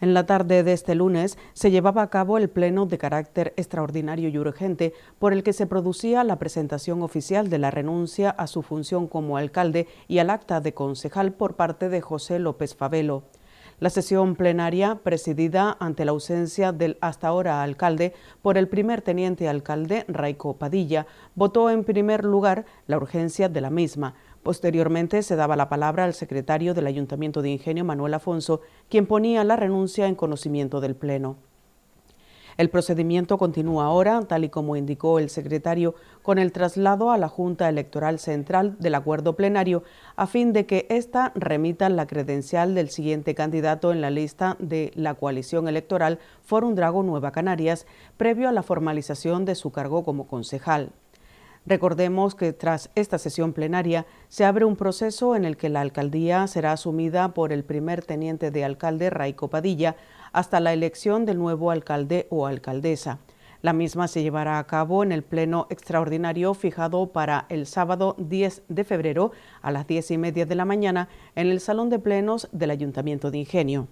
En la tarde de este lunes se llevaba a cabo el pleno de carácter extraordinario y urgente por el que se producía la presentación oficial de la renuncia a su función como alcalde y al acta de concejal por parte de José López Favelo. La sesión plenaria, presidida ante la ausencia del hasta ahora alcalde por el primer teniente alcalde Raico Padilla, votó en primer lugar la urgencia de la misma. Posteriormente se daba la palabra al secretario del Ayuntamiento de Ingenio, Manuel Afonso, quien ponía la renuncia en conocimiento del Pleno. El procedimiento continúa ahora, tal y como indicó el secretario, con el traslado a la Junta Electoral Central del acuerdo plenario, a fin de que ésta remita la credencial del siguiente candidato en la lista de la coalición electoral Forum Drago Nueva Canarias, previo a la formalización de su cargo como concejal. Recordemos que tras esta sesión plenaria se abre un proceso en el que la alcaldía será asumida por el primer teniente de alcalde Raico Padilla hasta la elección del nuevo alcalde o alcaldesa. La misma se llevará a cabo en el pleno extraordinario fijado para el sábado 10 de febrero a las 10 y media de la mañana en el Salón de Plenos del Ayuntamiento de Ingenio.